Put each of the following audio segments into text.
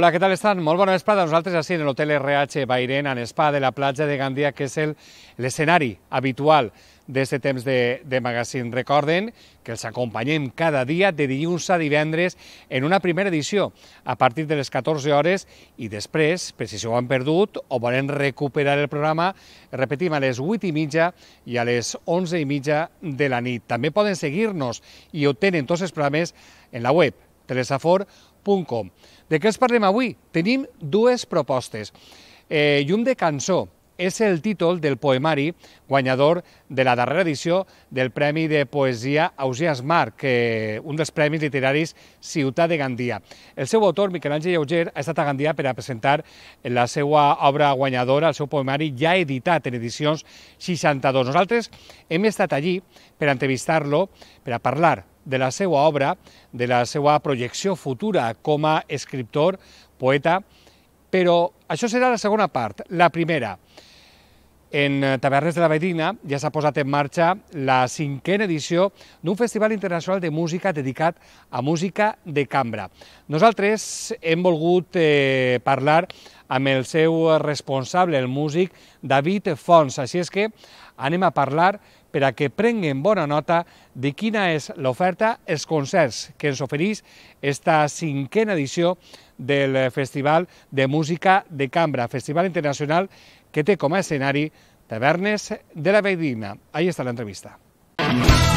Hola, què tal estan? Molt bona vesprada. Nosaltres així en l'hotel RH Bairen, en Spa de la platja de Gandia, que és l'escenari habitual d'aquest temps de, de magazine. Recorden que els acompanyem cada dia de dilluns a divendres en una primera edició a partir de les 14 hores i després, per si s'ho han perdut o volen recuperar el programa, repetim a les 8 i mitja i a les 11 i mitja de la nit. També poden seguir-nos i obtenen tots els programes en la web telesafor.com. De què es parlem avui? Tenim dues propostes. Eh, Llum de cançó és el títol del poemari guanyador de la darrera edició del Premi de Poesia Ausias Marc, eh, un dels premis literaris Ciutat de Gandia. El seu autor, Miquel Àngel Lleuger, ha estat a Gandia per a presentar la seva obra guanyadora, el seu poemari ja editat en edicions 62. Nosaltres hem estat allí per entrevistar-lo, per a parlar de la seva obra, de la seva projecció futura com a escriptor, poeta, però això serà la segona part. La primera, en Tavernes de la Vedrina ja s'ha posat en marxa la cinquena edició d'un festival internacional de música dedicat a música de cambra. Nosaltres hem volgut eh, parlar amb el seu responsable, el músic David Fons. Així és que anem a parlar per a que prenguen bona nota de quina és l'oferta, els concerts que ens ofereix esta cinquena edició del Festival de Música de Cambra, Festival Internacional que té com a escenari Tavernes de la Veïdina. Ahí està l'entrevista. Música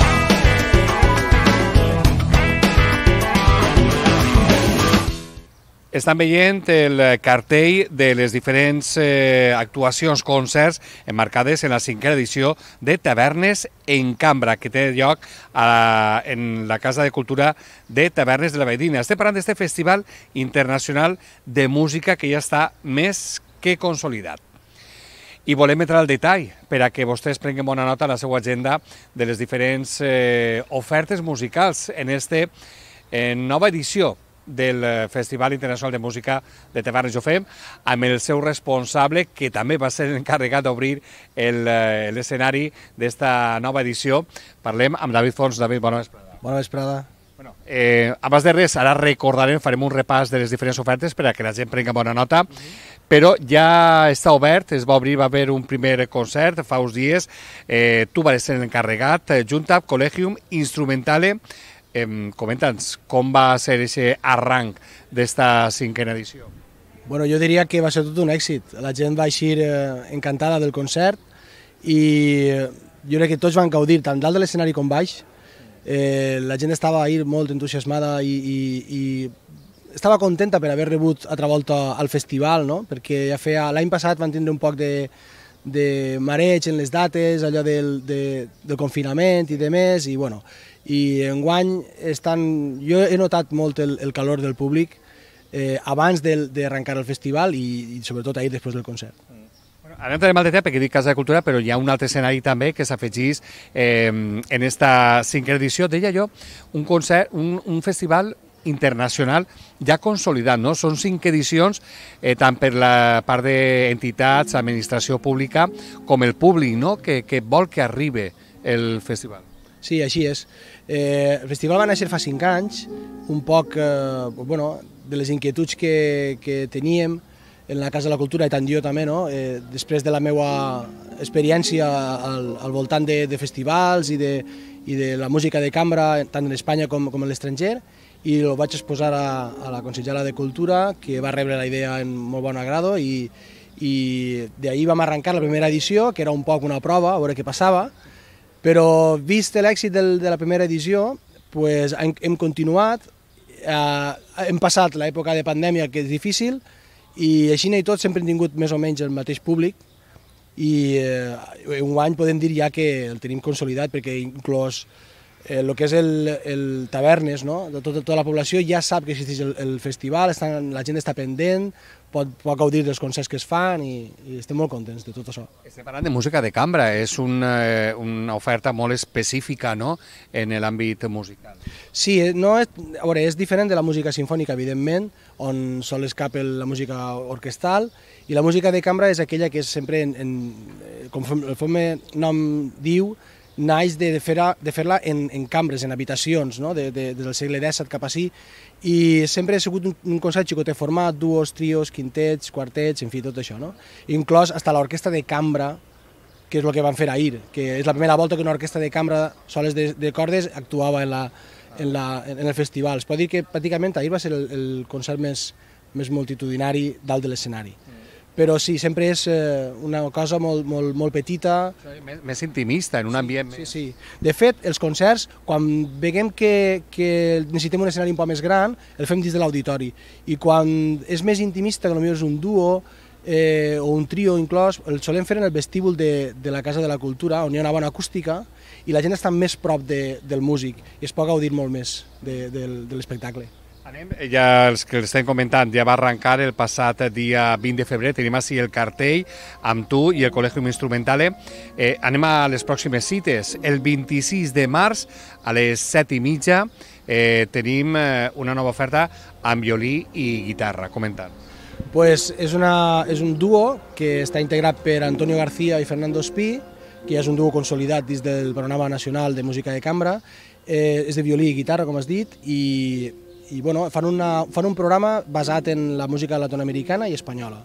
estan veient el cartell de les diferents eh, actuacions, concerts, emmarcades en la cinquena edició de Tavernes en Cambra, que té lloc a en la Casa de Cultura de Tavernes de la Vedina. Estem parlant d'aquest festival internacional de música que ja està més que consolidat. I volem entrar al detall per a que vostès prenguin bona nota a la seva agenda de les diferents eh, ofertes musicals en este eh, nova edició del eh, Festival Internacional de Música de Tavernes Jofem, amb el seu responsable, que també va ser encarregat d'obrir eh, l'escenari d'esta nova edició. Parlem amb David Fons. David, bona vesprada. Bona vesprada. Bueno, eh, abans de res, ara recordarem, farem un repàs de les diferents ofertes per a que la gent prengui bona nota, mm -hmm. però ja està obert, es va obrir, va haver un primer concert fa uns dies, eh, tu vas ser encarregat, eh, Junta, Collegium, Instrumentale, Eh, Comenta'ns, com va ser ese arranc d'esta cinquena edició? Bueno, jo diria que va ser tot un èxit. La gent va aixir eh, encantada del concert i eh, jo crec que tots van gaudir, tant dalt de l'escenari com baix. Eh, la gent estava ahir molt entusiasmada i, i, i estava contenta per haver rebut altra volta al festival, no? perquè ja feia l'any passat van tindre un poc de, de mareig en les dates, allò del, de, del confinament i de més, i, bueno, i enguany estan, jo he notat molt el, el calor del públic eh, abans d'arrencar el festival i, i sobretot ahir després del concert. Bueno, ara entrarem al detall perquè dic Casa de Cultura, però hi ha un altre escenari també que s'afegís eh, en esta cinquè edició, deia jo, un, concert, un, un festival internacional ja consolidat, no? Són cinc edicions, eh, tant per la part d'entitats, administració pública, com el públic, no?, que, que vol que arribi el festival. Sí, així és. Eh, el festival va néixer fa 5 anys, un poc eh, bueno, de les inquietuds que, que teníem en la Casa de la Cultura i tant jo també, no? eh, després de la meva experiència al, al voltant de, de festivals i de, i de la música de cambra, tant en Espanya com, com a l'estranger, i ho vaig exposar a, a la consellera de Cultura, que va rebre la idea en molt bon agrado, i, i d'ahir vam arrencar la primera edició, que era un poc una prova, a veure què passava, però vist l'èxit de la primera edició, pues, hem, hem continuat, eh, hem passat l'època de pandèmia, que és difícil, i així i tot sempre hem tingut més o menys el mateix públic, i eh, un any podem dir ja que el tenim consolidat, perquè inclòs el eh, que és el, el Tavernes, no? de tota, tota la població ja sap que existeix el, el festival, estan, la gent està pendent, pot, pot gaudir dels concerts que es fan i, i estem molt contents de tot això. Estem parlant de música de cambra, és una, eh, una oferta molt específica no? en l'àmbit musical. Sí, eh, no és, a veure, és diferent de la música sinfònica, evidentment, on sol escapa la música orquestal, i la música de cambra és aquella que és sempre, en, en, com el nom diu, naix de, de fer-la de fer en, en cambres, en habitacions, no? de, de, des del segle XVII cap a sí, i sempre ha sigut un, un concert de format, duos, trios, quintets, quartets, en fi, tot això. No? Inclòs hasta l'orquestra de cambra, que és el que van fer ahir, que és la primera volta que una orquestra de cambra soles de, de cordes actuava en, la, en, la, en el festival. Es pot dir que pràcticament ahir va ser el, el concert més, més multitudinari dalt de l'escenari. Mm però sí, sempre és eh, una cosa molt, molt, molt petita. Més, més intimista, en un ambient sí, més... Sí, sí. De fet, els concerts, quan veiem que, que necessitem un escenari un poc més gran, el fem dins de l'auditori. I quan és més intimista, que potser és un duo, eh, o un trio inclòs, el solem fer en el vestíbul de, de la Casa de la Cultura, on hi ha una bona acústica, i la gent està més prop de, del músic i es pot gaudir molt més de, de, de l'espectacle. Anem, eh, ja els que estem comentant, ja va arrencar el passat dia 20 de febrer, tenim així el cartell amb tu i el Col·legium Instrumentale. Eh? eh, anem a les pròximes cites. El 26 de març a les 7 i mitja eh, tenim eh, una nova oferta amb violí i guitarra. Comentant. Pues és, una, és un duo que està integrat per Antonio García i Fernando Espí, que ja és un duo consolidat dins del panorama nacional de música de cambra. Eh, és de violí i guitarra, com has dit, i i bueno, fan, una, fan un programa basat en la música latinoamericana i espanyola.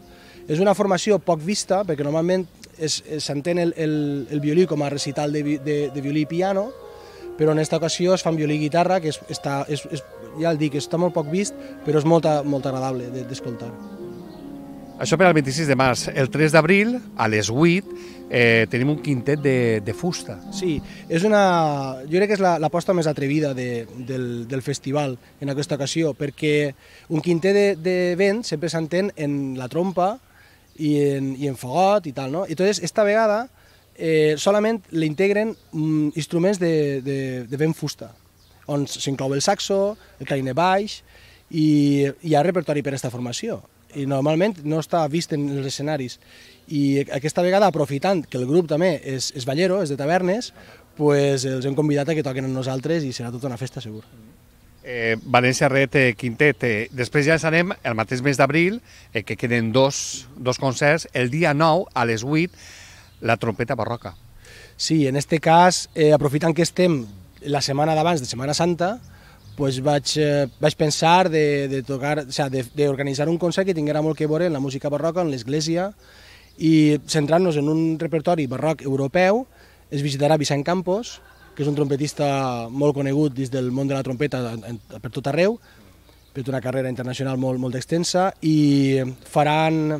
És una formació poc vista, perquè normalment s'entén el, el, el violí com a recital de, de, de violí i piano, però en aquesta ocasió es fan violí i guitarra, que és, està, és, és, ja el dic, està molt poc vist, però és molt, molt agradable d'escoltar. De, això per al 26 de març. El 3 d'abril, a les 8, eh, tenim un quintet de, de fusta. Sí, és una, jo crec que és l'aposta la, més atrevida de, del, del festival en aquesta ocasió, perquè un quintet de, de vent sempre s'entén en la trompa i en, i en fagot i tal, no? I Entonces, esta vegada eh, solament l'integren mm, instruments de, de, de vent fusta, on s'inclou el saxo, el clarinet baix, i hi ha repertori per a aquesta formació i normalment no està vist en els escenaris. I aquesta vegada, aprofitant que el grup també és, és ballero, és de tavernes, pues els hem convidat a que toquen amb nosaltres i serà tota una festa, segur. Eh, València Red eh, Quintet. Eh, després ja serem el mateix mes d'abril, eh, que queden dos, dos concerts, el dia 9 a les 8, la trompeta barroca. Sí, en este cas, eh, aprofitant que estem la setmana d'abans de Setmana Santa, pues vaig, eh, vaig pensar de, de tocar, o sea, d'organitzar un concert que tinguera molt que veure en la música barroca, en l'església, i centrant-nos en un repertori barroc europeu, es visitarà Vicent Campos, que és un trompetista molt conegut dins del món de la trompeta per tot arreu, fet una carrera internacional molt, molt extensa, i faran,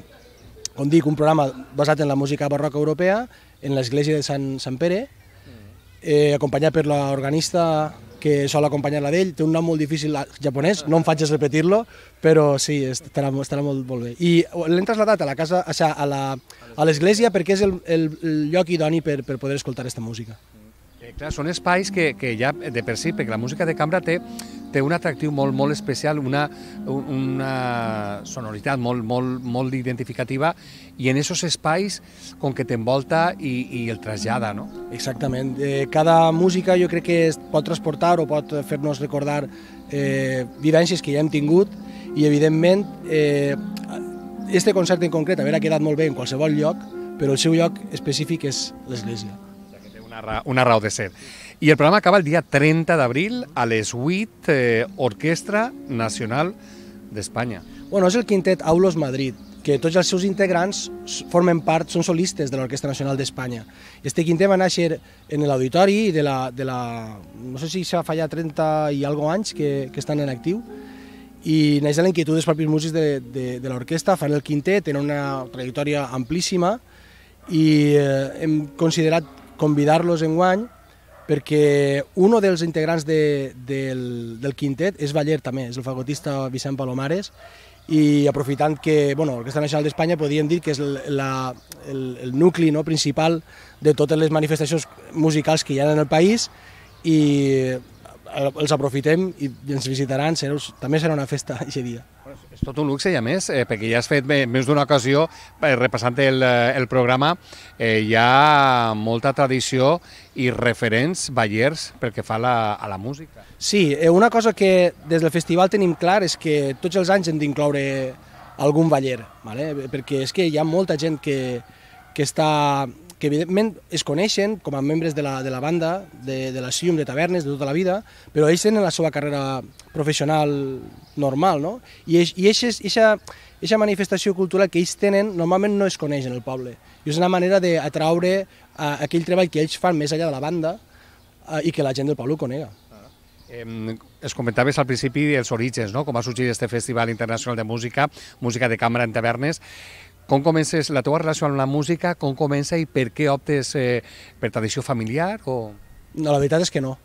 com dic, un programa basat en la música barroca europea, en l'església de Sant, Sant Pere, eh, acompanyat per l'organista que sol acompanyar-la d'ell. Té un nom molt difícil japonès, no em faig repetir-lo, però sí, estarà, estarà molt, molt bé. I l'hem traslladat a la casa, o sigui, a la, a l'església perquè és el, el, el lloc idoni per, per poder escoltar aquesta música. Eh, clar, són espais que, que ja de per si, perquè la música de cambra té té un atractiu molt, molt especial, una, una sonoritat molt, molt, molt identificativa i en aquests espais com que t'envolta i, i el trasllada, no? Exactament. Eh, cada música jo crec que es pot transportar o pot fer-nos recordar eh, vivències que ja hem tingut i evidentment eh, este concert en concret haurà quedat molt bé en qualsevol lloc, però el seu lloc específic és l'església. Ja que té una, ra una raó de ser. I el programa acaba el dia 30 d'abril a les 8, eh, Orquestra Nacional d'Espanya. Bueno, és el quintet Aulos Madrid, que tots els seus integrants formen part, són solistes de l'Orquestra Nacional d'Espanya. Este quintet va néixer en l'auditori de la, de la... no sé si s'ha fallat 30 i algo anys que, que estan en actiu, i neix de la inquietud dels propis músics de, de, de l'orquestra, fan el quintet, tenen una trajectòria amplíssima i eh, hem considerat convidar-los en guany perquè un dels integrants de, del, del quintet és Baller també, és el fagotista Vicent Palomares, i aprofitant que bueno, l'Orquestra Nacional d'Espanya podríem dir que és la, el, el nucli no, principal de totes les manifestacions musicals que hi ha en el país i eh, els aprofitem i ens visitaran, serà, també serà una festa aquest dia. És tot un luxe i a més, eh, perquè ja has fet més d'una ocasió, eh, repassant el, eh, el programa, eh, hi ha molta tradició i referents ballers pel que fa la, a la música. Sí, eh, una cosa que des del festival tenim clar és que tots els anys hem d'incloure algun baller, vale? perquè és que hi ha molta gent que, que està que evidentment es coneixen com a membres de la, de la banda, de, de la Sium, de tavernes, de tota la vida, però ells tenen la seva carrera professional normal, no? I aquesta manifestació cultural que ells tenen normalment no es coneix en el poble. I és una manera d'atraure eh, aquell treball que ells fan més allà de la banda a, eh, i que la gent del poble ho conega. Eh, es comentaves al principi els orígens, no? com ha sorgit aquest Festival Internacional de Música, música de càmera en tavernes. Com comences la teva relació amb la música? Com comença i per què optes eh, per tradició familiar? O... No, la veritat és que no.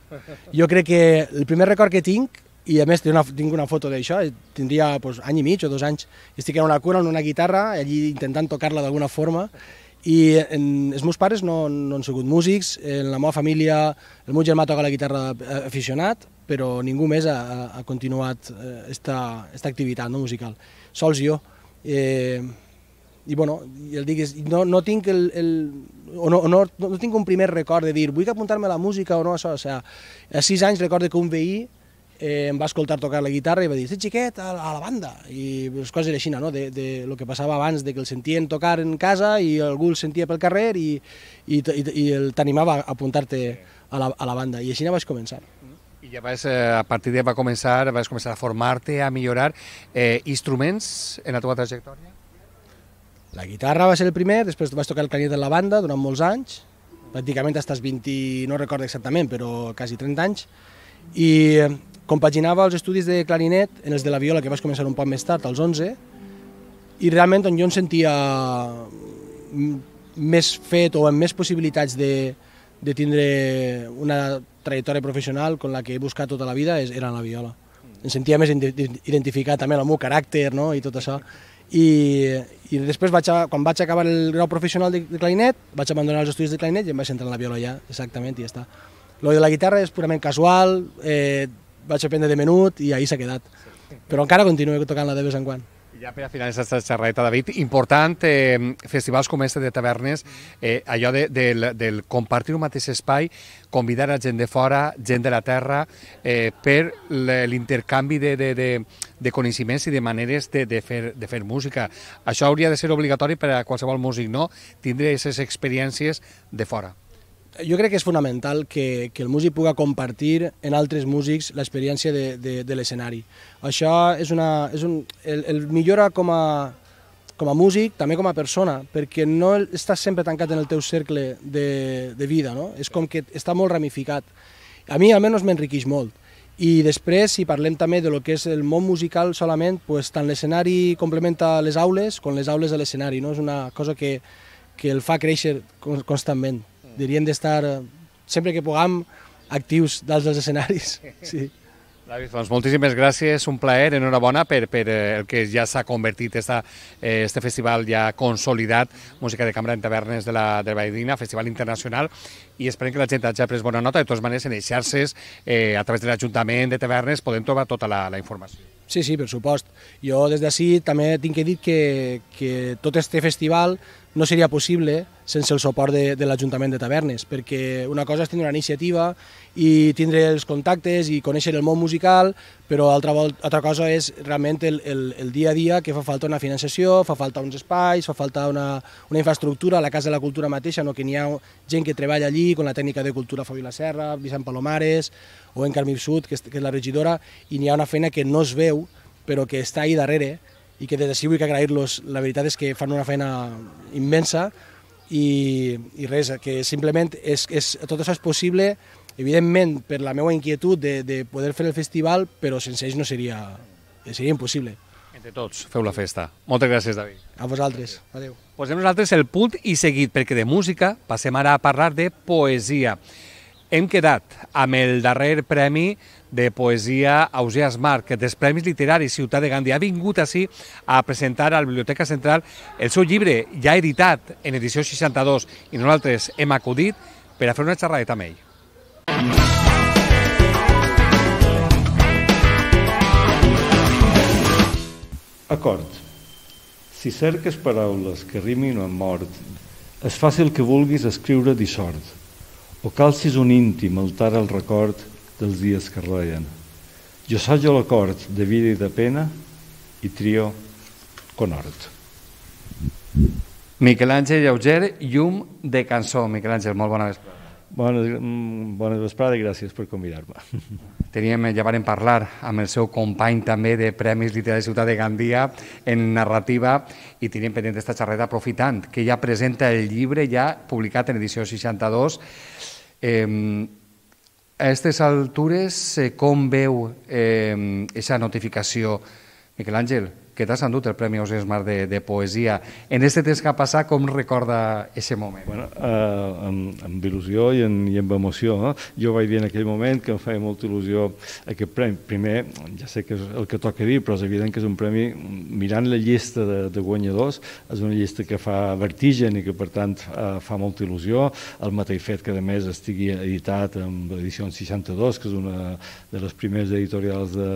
Jo crec que el primer record que tinc, i a més tinc una, tinc una foto d'això, eh, tindria pues, any i mig o dos anys, estic en una cuna amb una guitarra, allí intentant tocar-la d'alguna forma, i en, els meus pares no, no han sigut músics, en la meva família, el meu germà toca la guitarra eh, aficionat, però ningú més ha, ha continuat aquesta, eh, aquesta activitat no, musical. Sols jo. Eh, i bueno, i el diguis, no, no tinc el, el o no, no, no tinc un primer record de dir vull apuntar-me a la música o no, això, o sigui, a sis anys recordo que un veí eh, em va escoltar tocar la guitarra i va dir, ets xiquet, a, a la banda, i les coses eren així, no?, de, de lo que passava abans, de que el sentien tocar en casa i algú el sentia pel carrer i, i, i, i t'animava a apuntar-te a, la, a la banda, i així vaig començar. I ja vas, eh, a partir de va començar, vas començar a formar-te, a millorar. Eh, instruments en la teva trajectòria? La guitarra va ser el primer, després vas tocar el clarinet en la banda durant molts anys, pràcticament estàs 20, no recordo exactament, però quasi 30 anys, i eh, compaginava els estudis de clarinet en els de la viola, que vaig començar un poc més tard, als 11, i realment on jo em sentia mm, més fet o amb més possibilitats de, de tindre una trajectòria professional con la que he buscat tota la vida és, era la viola. Em sentia més identificat també amb el meu caràcter no? i tot això i, i després, vaig a, quan vaig acabar el grau professional de, de clarinet, vaig abandonar els estudis de clarinet i em vaig entrar en la viola ja, exactament, i ja està. Lo de la guitarra és purament casual, eh, vaig aprendre de menut i ahí s'ha quedat. Però encara continuo tocant-la de vez en quan. Ja per a finalitzar aquesta xerreta, David, important eh, festivals com este de tavernes, eh, allò de, del, del compartir un mateix espai, convidar a gent de fora, gent de la terra, eh, per l'intercanvi de, de, de, de coneixements i de maneres de, de, fer, de fer música. Això hauria de ser obligatori per a qualsevol músic, no? Tindre aquestes experiències de fora jo crec que és fonamental que, que el músic puga compartir en altres músics l'experiència de, de, de l'escenari. Això és una, és un, el, el millora com a, com a músic, també com a persona, perquè no estàs sempre tancat en el teu cercle de, de vida, no? És com que està molt ramificat. A mi almenys m'enriqueix molt. I després, si parlem també de lo que és el món musical solament, pues, tant l'escenari complementa les aules com les aules de l'escenari, no? És una cosa que, que el fa créixer constantment. Mm. diríem d'estar, eh, sempre que puguem, actius dalt dels escenaris. Sí. David, doncs moltíssimes gràcies, un plaer, enhorabona per, per eh, el que ja s'ha convertit esta, eh, este festival ja consolidat, Música de Cambra en Tavernes de la, de la Festival Internacional, i esperem que la gent hagi pres bona nota. De totes maneres, en les xarxes, eh, a través de l'Ajuntament de Tavernes, podem trobar tota la, la informació. Sí, sí, per supost. Jo des d'ací també tinc que dir que, que tot este festival no seria possible sense el suport de, de l'Ajuntament de Tavernes, perquè una cosa és tenir una iniciativa i tindre els contactes i conèixer el món musical, però altra, altra cosa és realment el, el, el dia a dia que fa falta una finançació, fa falta uns espais, fa falta una, una infraestructura, la Casa de la Cultura mateixa, no? que n'hi ha gent que treballa allí, amb la tècnica de cultura Fabiola Serra, Vicent Palomares o en Carmi Sud, que és, que és la regidora, i n'hi ha una feina que no es veu, però que està ahí darrere, i que des d'ací vull agrair-los. La veritat és que fan una feina immensa i, i res, que simplement és, és, tot això és possible, evidentment, per la meva inquietud de, de poder fer el festival, però sense ells no seria, seria impossible. Entre tots, feu la festa. Moltes gràcies, David. A vosaltres. Adéu. Posem nosaltres el punt i seguit, perquè de música passem ara a parlar de poesia. Hem quedat amb el darrer premi de poesia Ausias Marc, dels Premis Literaris Ciutat de Gandia. Ha vingut així a presentar a la Biblioteca Central el seu llibre, ja editat en edició 62, i nosaltres hem acudit per a fer una xerrada amb ell. Acord. Si cerques paraules que rimin amb mort, és fàcil que vulguis escriure dissort, o calcis un íntim altar al record dels dies que roien. Jo saig a de vida i de pena i trio conhort. Miquel Àngel Lleuger, llum de cançó. Miquel Àngel, molt bona vesprada. Bones, mm, bones vesprades i gràcies per convidar-me. Teníem, ja vam parlar amb el seu company també de Premis Literaris Ciutat de Gandia en narrativa i tenim pendent aquesta xerrada aprofitant que ja presenta el llibre ja publicat en edició 62 eh, a aquestes altures, eh, com veu aquesta eh, notificació, Miquel Àngel? que t'has endut el Premi Osés Mar de, de Poesia. En este temps que ha passat, com recorda aquest moment? Bueno, eh, amb, amb il·lusió i, en, i amb emoció. No? Jo vaig dir en aquell moment que em feia molta il·lusió aquest premi. Primer, ja sé que és el que toca dir, però és evident que és un premi, mirant la llista de, de guanyadors, és una llista que fa vertigen i que, per tant, fa, eh, fa molta il·lusió. El mateix fet que, a més, estigui editat amb edicions 62, que és una de les primeres editorials de,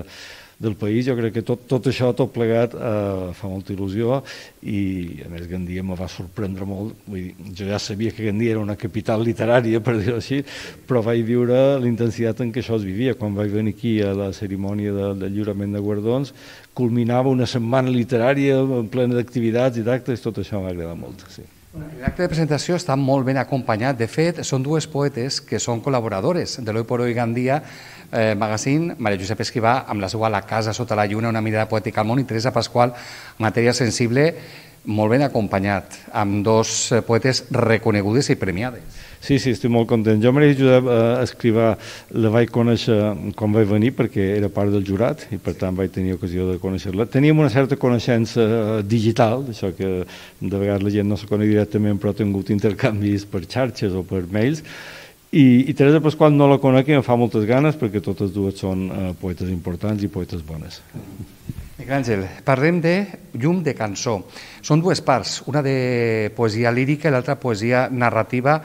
del país, jo crec que tot, tot això, tot plegat, eh, fa molta il·lusió i, a més, Gandia me va sorprendre molt. Vull dir, jo ja sabia que Gandia era una capital literària, per dir-ho així, però vaig viure l'intensitat en què això es vivia. Quan vaig venir aquí a la cerimònia de, de lliurament de guardons, culminava una setmana literària plena d'activitats i d'actes, tot això m'agrada molt, sí. L'acte de presentació està molt ben acompanyat. De fet, són dues poetes que són col·laboradores de l'Oi por Gandia eh, Magazine, Maria Josep Esquivà, amb la seva La casa sota la lluna, una mirada poètica al món, i Teresa Pasqual, matèria sensible, molt ben acompanyat, amb dos eh, poetes reconegudes i premiades. Sí, sí, estic molt content. Jo Maria Josep eh, Escrivà la vaig conèixer quan vaig venir perquè era part del jurat i per tant vaig tenir ocasió de conèixer-la. Teníem una certa coneixença eh, digital, això que de vegades la gent no se coneix directament però ha tingut intercanvis per xarxes o per mails, i, i Teresa Pasqual no la conec i em fa moltes ganes perquè totes dues són eh, poetes importants i poetes bones. Mm -hmm. Àngel, parlem de Llum de cançó. Són dues parts, una de poesia lírica i l'altra poesia narrativa,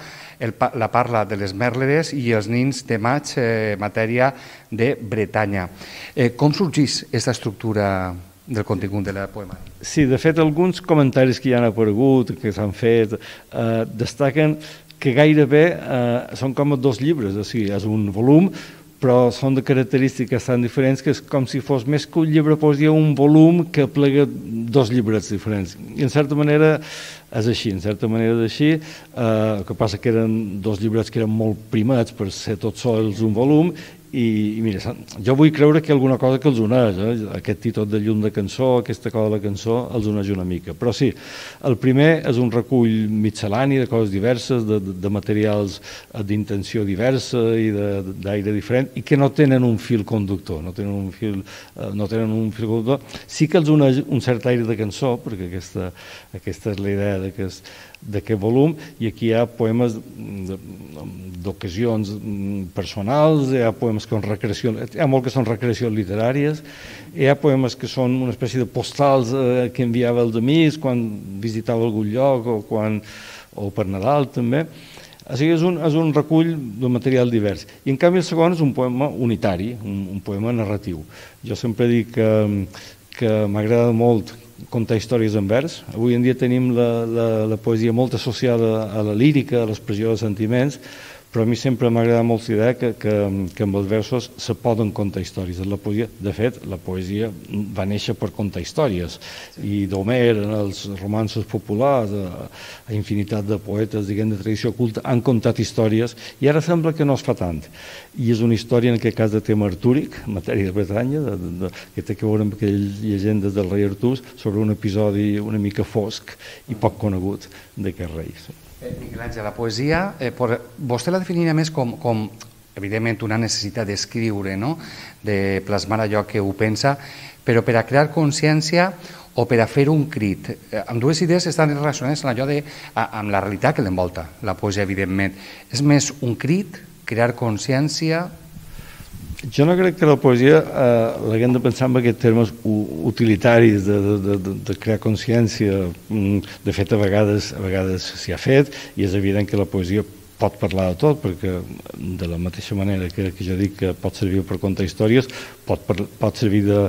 el, la parla de les Merleres i els nins de maig eh, matèria de Bretanya. Eh, com sorgís aquesta estructura del contingut de la poema. Sí, de fet, alguns comentaris que ja han aparegut, que s'han fet, eh, destaquen que gairebé eh, són com dos llibres, o sigui, és un volum, però són de característiques tan diferents que és com si fos més que un llibre, doncs hi ha un volum que plega dos llibrets diferents. I en certa manera és així, en certa manera d'així, eh, el que passa que eren dos llibrets que eren molt primats per ser tots sols un volum i, i mira, jo vull creure que alguna cosa que els uneix, eh? aquest títol de llum de cançó, aquesta cosa de la cançó, els uneix una mica. Però sí, el primer és un recull mitjalani de coses diverses, de, de, de materials eh, d'intenció diversa i d'aire diferent, i que no tenen un fil conductor, no tenen un fil, eh, no tenen un fil conductor. Sí que els uneix un cert aire de cançó, perquè aquesta, aquesta és la idea de que és, d'aquest volum i aquí hi ha poemes mm, mm, d'ocasions mm, personals, hi ha poemes que són recreacions, hi ha molt que són recreacions literàries, hi ha poemes que són una espècie de postals eh, que enviava els amics quan visitava algun lloc o, quan, o per Nadal també. O sigui, és un, és un recull de material divers. I en canvi el segon és un poema unitari, un, un poema narratiu. Jo sempre dic que, que m'agrada molt contar històries en vers. Avui en dia tenim la, la, la poesia molt associada a la lírica, a l'expressió de sentiments, però a mi sempre m'ha agradat molt la idea que, que, que amb els versos se poden contar històries. La poesia, de fet, la poesia va néixer per contar històries, sí. i d'Homer, en els romances populars, a, eh, a infinitat de poetes, diguem, de tradició oculta, han contat històries, i ara sembla que no es fa tant. I és una història, en aquest cas, de tema artúric, en matèria de Bretanya, de, de, de, que té que veure amb aquelles llegenda del rei Artús, sobre un episodi una mica fosc i poc conegut d'aquest rei. Sí. Eh, Miquel Àngel, la poesia, eh, por, vostè la definiria més com, com evidentment una necessitat d'escriure, no? de plasmar allò que ho pensa, però per a crear consciència o per a fer un crit. Eh, amb dues idees estan relacionades amb allò de, amb la realitat que l'envolta, la poesia, evidentment. És més un crit, crear consciència, jo no crec que la poesia eh, l'haguem de pensar en aquests termes utilitaris, de, de, de, de crear consciència. Mm, de fet, a vegades a vegades s'hi ha fet i és evident que la poesia pot parlar de tot, perquè de la mateixa manera que, que jo dic que pot servir per contar històries, pot, per, pot servir de,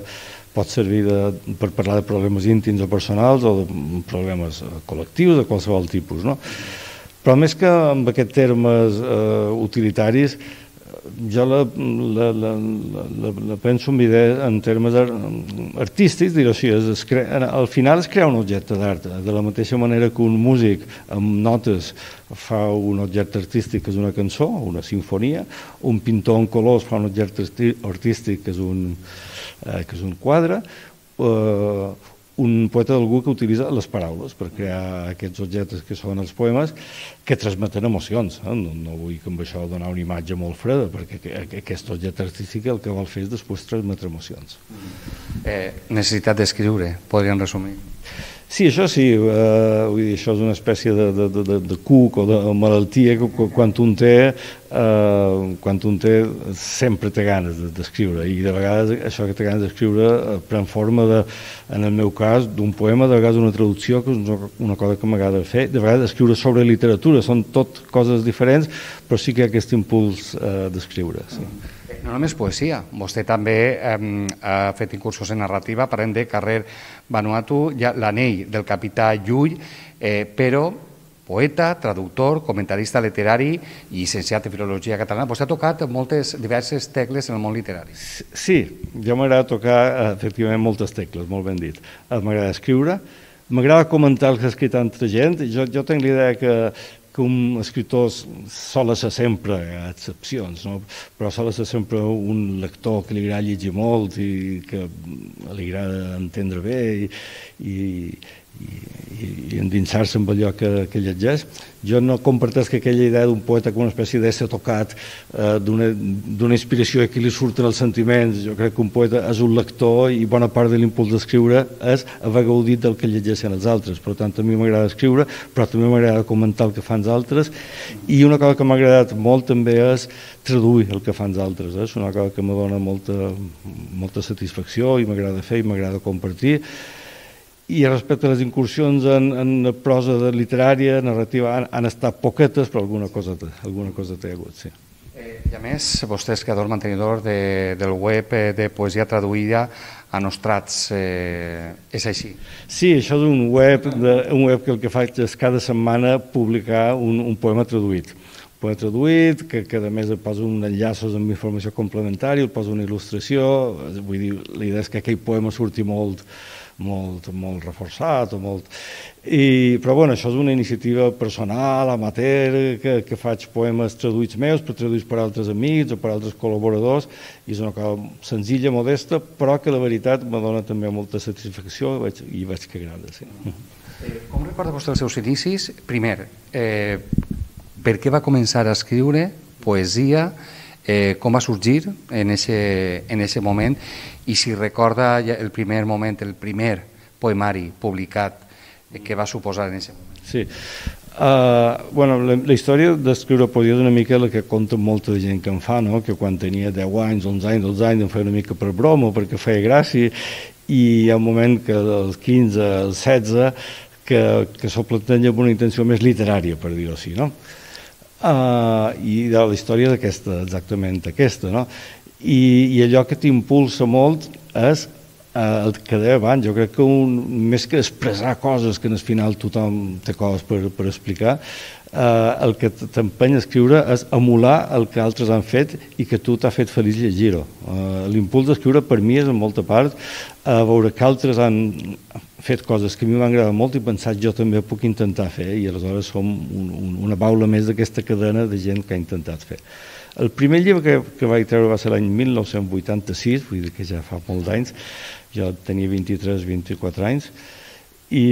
pot servir de, per parlar de problemes íntims o personals o de mm, problemes eh, col·lectius de qualsevol tipus. No? Però més que amb aquests termes eh, utilitaris, jo la, la, la, la, la penso en, idea, en termes artístics, dir-ho així, es, es crea, al final es crea un objecte d'art, eh? de la mateixa manera que un músic amb notes fa un objecte artístic que és una cançó, una sinfonia, un pintor en colors fa un objecte artístic que és un, eh, que és un quadre, eh, un poeta d'algú que utilitza les paraules per crear aquests objectes que són els poemes que transmeten emocions. Eh? No, no vull que amb això donar una imatge molt freda, perquè aquest objecte artístic el que vol fer és després transmetre emocions. Eh, necessitat d'escriure, podríem resumir. Sí, això sí, eh, vull dir, això és una espècie de, de, de, de cuc o de malaltia que quan un té, eh, quan un té sempre té ganes d'escriure i de vegades això que té ganes d'escriure eh, pren forma, de, en el meu cas, d'un poema, de vegades una traducció, que és una cosa que m'agrada fer, de vegades escriure sobre literatura, són tot coses diferents, però sí que hi ha aquest impuls eh, d'escriure. Sí. Mm no només poesia, vostè també eh, ha fet incursos en narrativa, parlem de Carrer Vanuatu, ja, l'anell del capità Llull, eh, però poeta, traductor, comentarista literari i llicenciat en filologia catalana. Vostè ha tocat moltes, diverses tecles en el món literari. Sí, jo m'agrada tocar efectivament moltes tecles, molt ben dit. M'agrada escriure, m'agrada comentar el que ha escrit altra gent. Jo, jo tinc l'idea que que un escriptor sol ser sempre, ha excepcions, no? però sol ser sempre un lector que li agrada llegir molt i que li agrada entendre bé i, i, i, i endinsar-se amb allò que, que llegeix. Jo no comparteix que aquella idea d'un poeta com una espècie d'ésser tocat, eh, d'una inspiració a qui li surten els sentiments. Jo crec que un poeta és un lector i bona part de l'impuls d'escriure és haver gaudit del que llegeixen els altres. Per tant, a mi m'agrada escriure, però també m'agrada comentar el que fan els altres. I una cosa que m'ha agradat molt també és traduir el que fan els altres. Eh. És una cosa que me dona molta, molta satisfacció i m'agrada fer i m'agrada compartir i respecte a les incursions en, en prosa de literària, narrativa, han, han estat poquetes, però alguna cosa, alguna cosa té hagut, sí. Eh, I a més, vostè és creador mantenidor de, del web eh, de poesia traduïda a Nostrats, eh, és així? Sí, això és un web, de, un web que el que faig és cada setmana publicar un, un poema traduït poema traduït, que, que a més poso un enllaços amb informació complementària, poso una il·lustració, vull dir, la idea és que aquell poema surti molt, molt, molt reforçat o molt... I, però bueno, això és una iniciativa personal, amateur, que, que faig poemes traduïts meus, però traduïts per altres amics o per altres col·laboradors, i és una cosa senzilla, modesta, però que la veritat me dona també molta satisfacció i vaig, i vaig que agrada. Sí. Eh, com recorda vostè els seus inicis? Primer, eh, per què va començar a escriure poesia? eh, com va sorgir en ese, en ese moment i si recorda el primer moment, el primer poemari publicat eh, que va suposar en ese moment. Sí. Uh, bueno, la, la història d'escriure poesia és una mica la que conta molta gent que em fa, no? que quan tenia 10 anys, 11 anys, 12 anys, em feia una mica per broma, perquè feia gràcia, i hi ha un moment que dels 15 als 16 que, que s'ho planteja amb una intenció més literària, per dir-ho així, no? Uh, I de la història d'aquesta, exactament aquesta. No? I, I allò que t'impulsa molt és eh, el que deia abans, jo crec que un, més que expressar coses que en el final tothom té coses per, per explicar, eh, el que t'empenya a escriure és emular el que altres han fet i que tu t'ha fet feliç llegir-ho. Eh, L'impuls d'escriure per mi és en molta part eh, veure que altres han fet coses que a mi m'han molt i pensat jo també puc intentar fer i aleshores som un, un, una baula més d'aquesta cadena de gent que ha intentat fer. El primer llibre que, que vaig treure va ser l'any 1986, vull dir que ja fa molts anys, jo tenia 23-24 anys, i,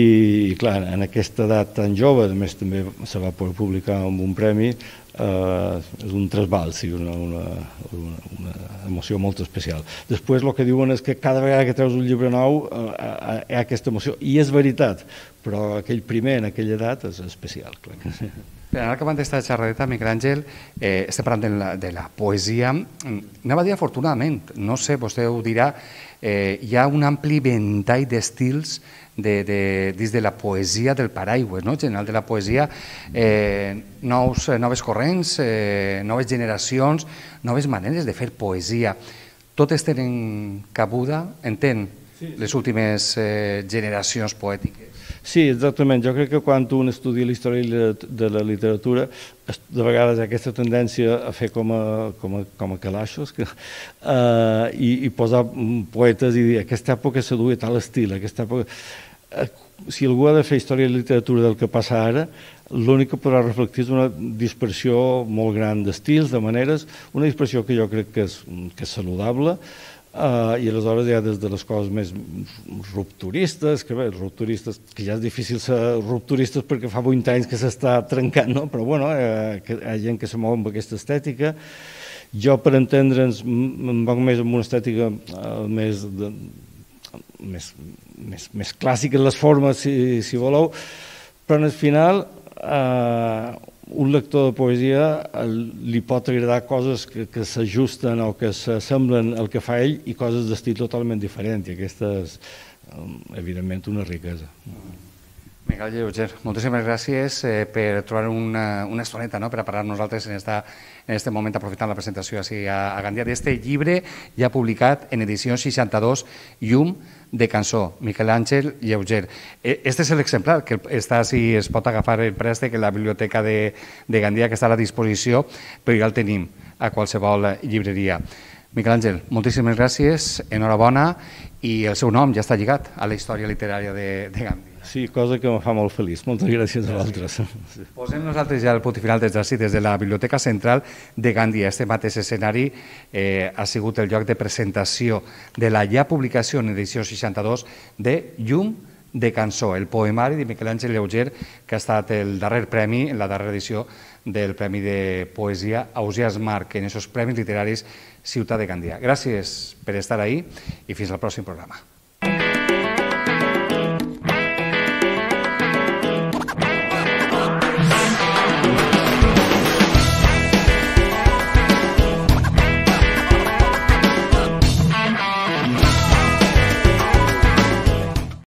i clar, en aquesta edat tan jove, a més també se va publicar amb un premi, eh, és un trasbal, sí, una, una, una, una emoció molt especial. Després el que diuen és que cada vegada que treus un llibre nou eh, eh, eh hi ha aquesta emoció, i és veritat, però aquell primer en aquella edat és especial, clar que sí. Però ara que van d'estar xerradeta, Miquel Àngel, eh, estem parlant de la, de la poesia, anava a dir afortunadament, no sé, vostè ho dirà, eh, hi ha un ampli ventall d'estils de, de, dins de la poesia del paraigua, no? general de la poesia, eh, nous, eh, noves corrents, eh, noves generacions, noves maneres de fer poesia. Totes tenen cabuda, entenc, les últimes eh, generacions poètiques. Sí, exactament. Jo crec que quan un estudia la història de la literatura, de vegades aquesta tendència a fer com a, com a, com a calaixos que, eh, i, i posar poetes i dir aquesta època se duia tal estil, aquesta època... Eh, si algú ha de fer història de literatura del que passa ara, l'únic que podrà reflectir és una dispersió molt gran d'estils, de maneres, una dispersió que jo crec que és, que és saludable, Uh, I aleshores ja des de les coses més rupturistes, que bé, rupturistes, que ja és difícil ser rupturistes perquè fa 8 anys que s'està trencant, no? però bueno, eh, que, hi ha gent que se mou amb aquesta estètica. Jo, per entendre'ns, em vaig més amb una estètica eh, més, de, més, més, més clàssica en les formes, si, si voleu, però en el final eh, un lector de poesia li pot agradar coses que, que s'ajusten o que s'assemblen al que fa ell i coses d'estil totalment diferent i aquesta és um, evidentment una riquesa. Miquel Lleuger, moltíssimes gràcies eh, per trobar una, una estoneta no? per a parlar nosaltres en, esta, en este moment aprofitant la presentació a, a Gandia d'este llibre ja publicat en edició 62 Llum de cançó, Miquel Àngel Lleuger. E, este és l'exemplar que està, si es pot agafar el préstec, la biblioteca de, de Gandia, que està a la disposició, però ja el tenim a qualsevol llibreria. Miquel Àngel, moltíssimes gràcies, enhorabona, i el seu nom ja està lligat a la història literària de, de Gandhi. Sí, cosa que em fa molt feliç. Moltes gràcies a vosaltres. Sí. Posem nosaltres ja el punt final d'ací, des de la Biblioteca Central de Gandia. Este mateix escenari eh, ha sigut el lloc de presentació de la ja publicació en edició 62 de Llum de Cançó, el poemari de Miquel Àngel Lleuger, que ha estat el darrer premi, la darrera edició del Premi de Poesia Ausias Marc, en aquests premis literaris ciutat de Gandia. Gràcies per estar ahí i fins al pròxim programa.